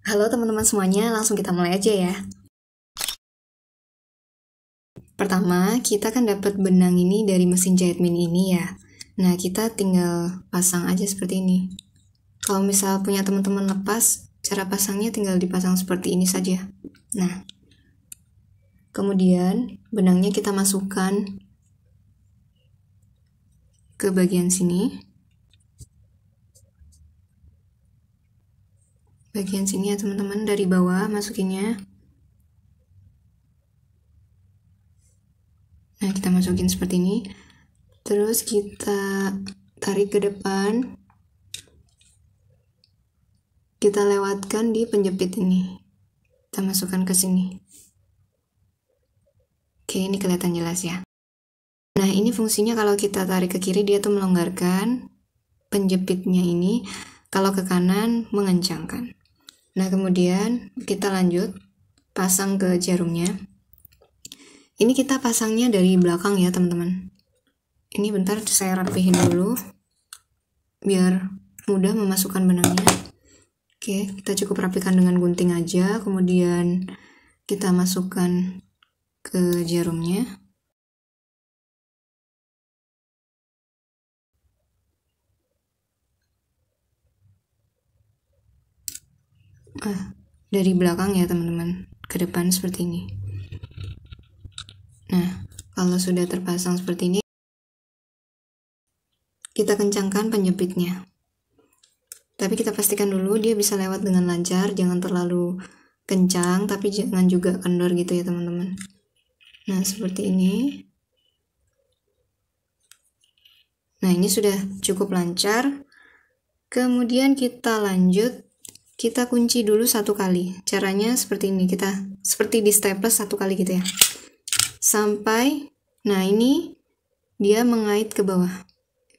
Halo teman-teman semuanya, langsung kita mulai aja ya. Pertama, kita kan dapat benang ini dari mesin jahit mini ini ya. Nah, kita tinggal pasang aja seperti ini. Kalau misal punya teman-teman lepas, cara pasangnya tinggal dipasang seperti ini saja. Nah, kemudian benangnya kita masukkan ke bagian sini. bagian sini ya teman-teman dari bawah masukinnya nah kita masukin seperti ini terus kita tarik ke depan kita lewatkan di penjepit ini kita masukkan ke sini oke ini kelihatan jelas ya nah ini fungsinya kalau kita tarik ke kiri dia tuh melonggarkan penjepitnya ini kalau ke kanan mengencangkan Nah, kemudian kita lanjut pasang ke jarumnya. Ini kita pasangnya dari belakang ya, teman-teman. Ini bentar saya rapihin dulu biar mudah memasukkan benangnya. Oke, kita cukup rapikan dengan gunting aja, kemudian kita masukkan ke jarumnya. eh, dari belakang ya teman-teman ke depan seperti ini nah kalau sudah terpasang seperti ini kita kencangkan penjepitnya tapi kita pastikan dulu dia bisa lewat dengan lancar jangan terlalu kencang tapi jangan juga kendor gitu ya teman-teman nah seperti ini nah ini sudah cukup lancar kemudian kita lanjut kita kunci dulu satu kali. Caranya seperti ini, kita seperti di staples satu kali gitu ya. Sampai, nah ini dia mengait ke bawah.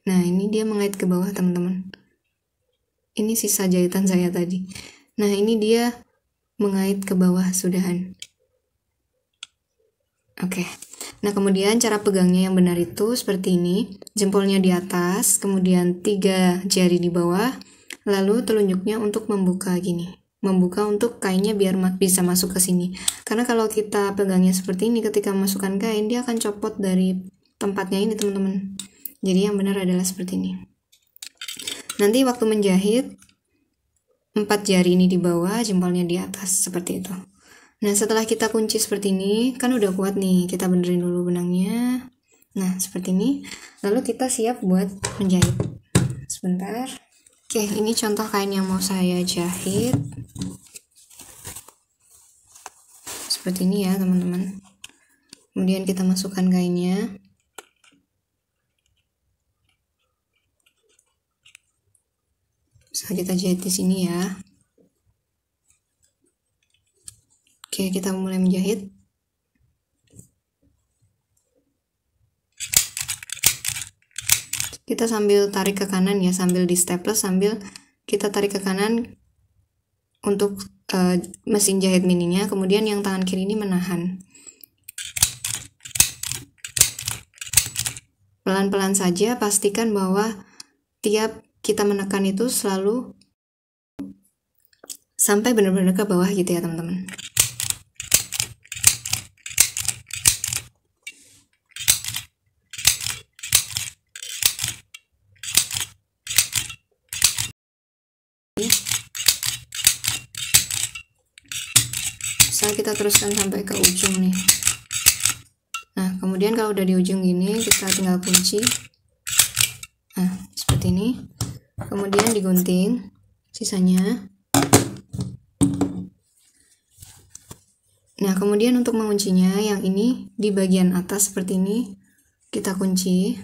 Nah ini dia mengait ke bawah teman-teman. Ini sisa jahitan saya tadi. Nah ini dia mengait ke bawah sudahan. Oke. Okay. Nah, kemudian cara pegangnya yang benar itu seperti ini. Jempolnya di atas, kemudian tiga jari di bawah, Lalu telunjuknya untuk membuka gini. Membuka untuk kainnya biar bisa masuk ke sini. Karena kalau kita pegangnya seperti ini ketika masukkan kain, dia akan copot dari tempatnya ini teman-teman. Jadi yang benar adalah seperti ini. Nanti waktu menjahit, empat jari ini di bawah, jempolnya di atas, seperti itu. Nah, setelah kita kunci seperti ini, kan udah kuat nih, kita benerin dulu benangnya. Nah, seperti ini. Lalu kita siap buat menjahit. Sebentar. Oke, ini contoh kain yang mau saya jahit. Seperti ini ya, teman-teman. Kemudian kita masukkan kainnya. Bisa kita jahit di sini ya. Oke, kita mulai menjahit. kita sambil tarik ke kanan ya sambil di staples sambil kita tarik ke kanan untuk uh, mesin jahit mininya kemudian yang tangan kiri ini menahan pelan-pelan saja pastikan bahwa tiap kita menekan itu selalu sampai benar-benar ke bawah gitu ya teman-teman bisa kita teruskan sampai ke ujung nih nah kemudian kalau udah di ujung gini kita tinggal kunci nah seperti ini kemudian digunting sisanya nah kemudian untuk menguncinya yang ini di bagian atas seperti ini kita kunci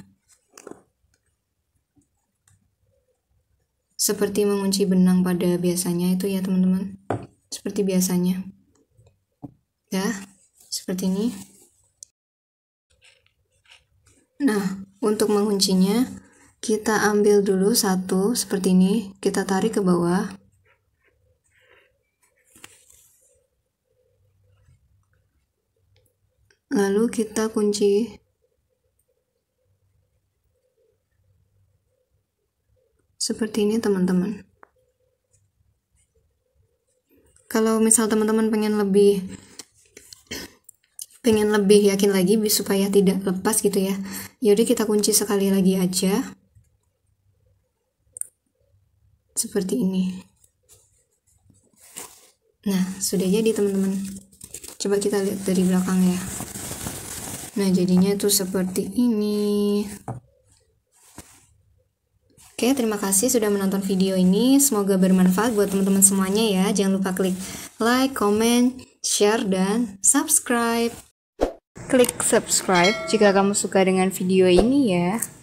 seperti mengunci benang pada biasanya itu ya teman-teman seperti biasanya ya seperti ini nah untuk menguncinya kita ambil dulu satu seperti ini kita tarik ke bawah lalu kita kunci seperti ini teman-teman kalau misal teman-teman pengen lebih pengen lebih yakin lagi supaya tidak lepas gitu ya yaudah kita kunci sekali lagi aja seperti ini nah sudah jadi teman-teman coba kita lihat dari belakang ya nah jadinya tuh seperti ini Oke, terima kasih sudah menonton video ini. Semoga bermanfaat buat teman-teman semuanya ya. Jangan lupa klik like, comment, share, dan subscribe. Klik subscribe jika kamu suka dengan video ini ya.